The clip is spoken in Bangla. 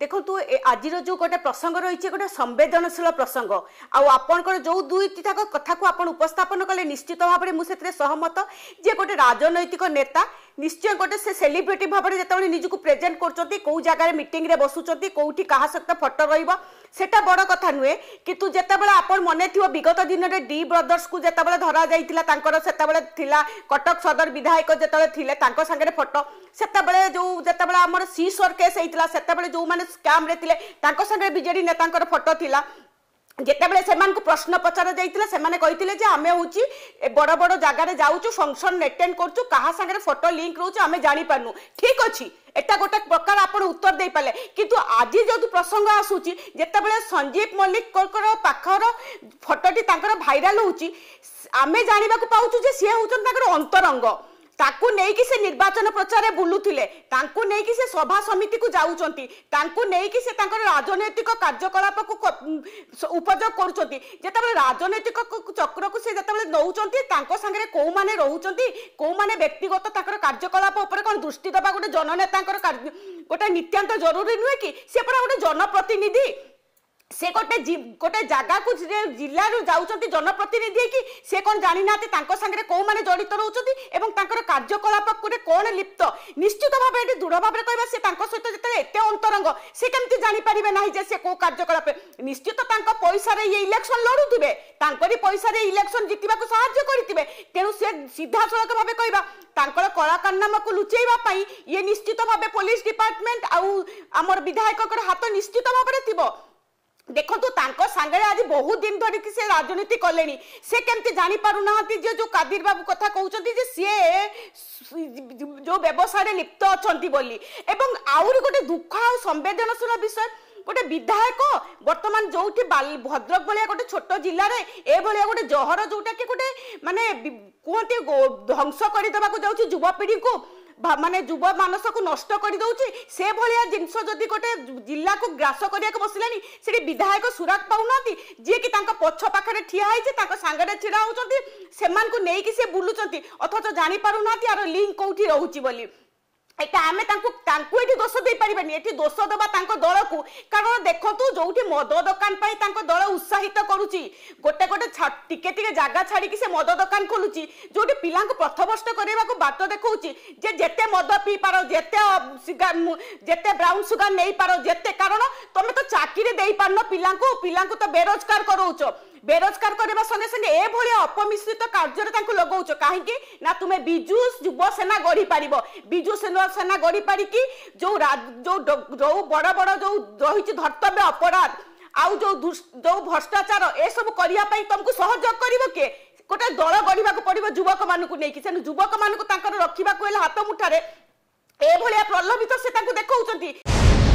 ଦେଖନ୍ତୁ ଆଜିର ଯେଉଁ ଗୋଟେ ପ୍ରସଙ୍ଗ ରହିଛି ଗୋଟେ ସମ୍ବେଦନଶୀଳ ପ୍ରସଙ୍ଗ ଆଉ ଆପଣଙ୍କର ଯେଉଁ ଦୁଇଟିଯାକ କଥାକୁ ଆପଣ ଉପସ୍ଥାପନ କଲେ ନିଶ୍ଚିତ ଭାବରେ ମୁଁ ସେଥିରେ ସହମତ ଯେ ଗୋଟେ ରାଜନୈତିକ ନେତା ନିଶ୍ଚୟ ଗୋଟେ ସେ ସେଲିବ୍ରିଟି ଭାବରେ ଯେତେବେଳେ ନିଜକୁ ପ୍ରେଜେଣ୍ଟ କରୁଛନ୍ତି କେଉଁ ଜାଗାରେ ମିଟିଂରେ ବସୁଛନ୍ତି କେଉଁଠି କାହା ସହିତ ଫଟୋ ରହିବ ସେଟା ବଡ଼ କଥା ନୁହେଁ କିନ୍ତୁ ଯେତେବେଳେ ଆପଣ ମନେଥିବ ବିଗତ ଦିନରେ ଡି ବ୍ରଦର୍ସକୁ ଯେତେବେଳେ ଧରାଯାଇଥିଲା ତାଙ୍କର ସେତେବେଳେ ଥିଲା କଟକ ସଦର ବିଧାୟକ ଯେତେବେଳେ ଥିଲେ ତାଙ୍କ ସାଙ୍ଗରେ ଫଟୋ ସେତେବେଳେ ଯେଉଁ ଯେତେବେଳେ ଆମର ସିସୋର କେସ୍ ହେଇଥିଲା ସେତେବେଳେ ଯେଉଁମାନେ ସ୍କାମ୍ରେ ଥିଲେ ତାଙ୍କ ସାଙ୍ଗରେ ବିଜେଡି ନେତାଙ୍କର ଫଟୋ ଥିଲା ଯେତେବେଳେ ସେମାନଙ୍କୁ ପ୍ରଶ୍ନ ପଚରାଯାଇଥିଲା ସେମାନେ କହିଥିଲେ ଯେ ଆମେ ହେଉଛି ବଡ଼ ବଡ଼ ଜାଗାରେ ଯାଉଛୁ ଫଙ୍କସନ୍ ଆଟେଣ୍ଡ କରୁଛୁ କାହା ସାଙ୍ଗରେ ଫଟୋ ଲିଙ୍କ ରହୁଛି ଆମେ ଜାଣିପାରୁନୁ ଠିକ୍ ଅଛି এটা গোটে প্রকার আপনার উত্তর দিয়ে কিন্তু আজি যদি প্রসঙ্গ আসুচি যেতবে সঞ্জীব মল্লিকর পাখর ফটোটি তাঁর ভাইরাল হচ্ছে আমি জাঁয়া পাচ্ছু যে সি হচ্ছেন তাঁর অন্তরঙ্গ ତାକୁ ନେଇକି ସେ ନିର୍ବାଚନ ପ୍ରଚାରରେ ବୁଲୁଥିଲେ ତାଙ୍କୁ ନେଇକି ସେ ସଭା ସମିତିକୁ ଯାଉଛନ୍ତି ତାଙ୍କୁ ନେଇକି ସେ ତାଙ୍କର ରାଜନୈତିକ କାର୍ଯ୍ୟକଳାପକୁ ଉପଯୋଗ କରୁଛନ୍ତି ଯେତେବେଳେ ରାଜନୈତିକ ଚକ୍ରକୁ ସେ ଯେତେବେଳେ ନେଉଛନ୍ତି ତାଙ୍କ ସାଙ୍ଗରେ କେଉଁମାନେ ରହୁଛନ୍ତି କେଉଁମାନେ ବ୍ୟକ୍ତିଗତ ତାଙ୍କର କାର୍ଯ୍ୟକଳାପ ଉପରେ କ'ଣ ଦୃଷ୍ଟି ଦେବା ଗୋଟେ ଜନନେତାଙ୍କର ଗୋଟେ ନିତ୍ୟାନ୍ତ ଜରୁରୀ ନୁହେଁ କି ସେ ପୁରା ଗୋଟେ ଜନପ୍ରତିନିଧି ସେ ଗୋଟେ ଗୋଟେ ଜାଗାକୁ ଜିଲ୍ଲାରୁ ଯାଉଛନ୍ତି ଜନପ୍ରତିନିଧି ହେଇକି ସେ କ'ଣ ଜାଣିନାହାନ୍ତି ତାଙ୍କ ସାଙ୍ଗରେ କେଉଁମାନେ ଜଡ଼ିତ ରହୁଛନ୍ତି ଏବଂ ତାଙ୍କର କାର୍ଯ୍ୟକଳାପରେ କ'ଣ ଲିପ୍ତ ନିଶ୍ଚିତ ଭାବେ ଏଠି ଦୃଢ଼ ଭାବରେ କହିବା ସେ ତାଙ୍କ ସହିତ ଯେତେବେଳେ ଏତେ ଅନ୍ତରଙ୍ଗ ସେ କେମିତି ଜାଣିପାରିବେ ନାହିଁ ଯେ ସେ କେଉଁ କାର୍ଯ୍ୟକଳାପ ନିଶ୍ଚିତ ତାଙ୍କ ପଇସାରେ ଇଏ ଇଲେକ୍ସନ ଲଢ଼ୁଥିବେ ତାଙ୍କରି ପଇସାରେ ଇଲେକ୍ସନ ଜିତିବାକୁ ସାହାଯ୍ୟ କରିଥିବେ ତେଣୁ ସେ ସିଧାସଳଖ ଭାବେ କହିବା ତାଙ୍କର କଳାକାରନାମାକୁ ଲୁଚେଇବା ପାଇଁ ଇଏ ନିଶ୍ଚିତ ଭାବେ ପୋଲିସ ଡିପାର୍ଟମେଣ୍ଟ ଆଉ ଆମର ବିଧାୟକଙ୍କର ହାତ ନିଶ୍ଚିତ ଭାବରେ ଥିବ ଦେଖନ୍ତୁ ତାଙ୍କ ସାଙ୍ଗରେ ଆଜି ବହୁତ ଦିନ ଧରିକି ସେ ରାଜନୀତି କଲେଣି ସେ କେମିତି ଜାଣିପାରୁନାହାନ୍ତି ଯେ ଯେଉଁ କାଦିର ବାବୁ କଥା କହୁଛନ୍ତି ଯେ ସିଏ ଯେଉଁ ବ୍ୟବସାୟରେ ଲିପ୍ତ ଅଛନ୍ତି ବୋଲି ଏବଂ ଆହୁରି ଗୋଟେ ଦୁଃଖ ଆଉ ସମ୍ବେଦନଶୀଳ ବିଷୟ ଗୋଟେ ବିଧାୟକ ବର୍ତ୍ତମାନ ଯେଉଁଠି ଭଦ୍ରକ ଭଳିଆ ଗୋଟେ ଛୋଟ ଜିଲ୍ଲାରେ ଏଭଳିଆ ଗୋଟେ ଜହର ଯେଉଁଟାକି ଗୋଟେ ମାନେ କୁହନ୍ତି ଧ୍ୱଂସ କରିଦେବାକୁ ଯାଉଛି ଯୁବପିଢ଼ିକୁ ମାନେ ଯୁବ ମାନସକୁ ନଷ୍ଟ କରିଦେଉଛି ସେ ଭଳିଆ ଜିନିଷ ଯଦି ଗୋଟେ ଜିଲ୍ଲାକୁ ଗ୍ରାସ କରିବାକୁ ବସିଲାଣି ସେଠି ବିଧାୟକ ସୁରାକ ପାଉନାହାନ୍ତି ଯିଏକି ତାଙ୍କ ପଛ ପାଖରେ ଠିଆ ହେଇଛି ତାଙ୍କ ସାଙ୍ଗରେ ଛିଡ଼ା ହେଉଛନ୍ତି ସେମାନଙ୍କୁ ନେଇକି ସେ ବୁଲୁଛନ୍ତି ଅଥଚ ଜାଣିପାରୁନାହାନ୍ତି ଆର ଲିଙ୍କ କେଉଁଠି ରହୁଛି ବୋଲି এটা আমি তাঙ্কু তাঙ্কু এটি দোষ দেইপারিবানি এটি দোষ দেবা তাঙ্ক দলকু কারণ দেখন্তু যোউটি মদ দোকান পাই তাঙ্ক দল উৎসাহিত করুচি গোটে গোটে টিকে টিকে জায়গা ছাড়িকি সে মদ দোকান খোলুচি যোউটি পিলাঙ্কু পথভ্রষ্ট করাইবাকু বাট দেখৌচি যে যেতে মদ পিই পারো যেতে সুগার যেতে ব্রাউন সুগার নেই পারো যেতে কারণ তুমি তো চাকরি দেই পারনো পিলাঙ্কু পিলাঙ্কু তো বেরোজগার করৌছো বেরোজগার করা সঙ্গে সঙ্গে এভাবে অপমিশ্রিত কার্যরে তাঁর লগাউছ কী না তুমি বিজু যুব সেনা গড়ি পারিব বিজু সেনা গড়ি পারিকি যে যে বড় বড় যে রয়েছে ধর্তব্য অপরাধ আউ যে যে ভ্রষ্টাচার এসব করা তুমি সহযোগ করব কি গোটে দল গড়া পড়ব যুবক মানুষ নেই সে যুবক মানুষ তাঁর রক্ষা হাত মুঠার এভাবে প্রলোভিত সে তাঁর দেখছেন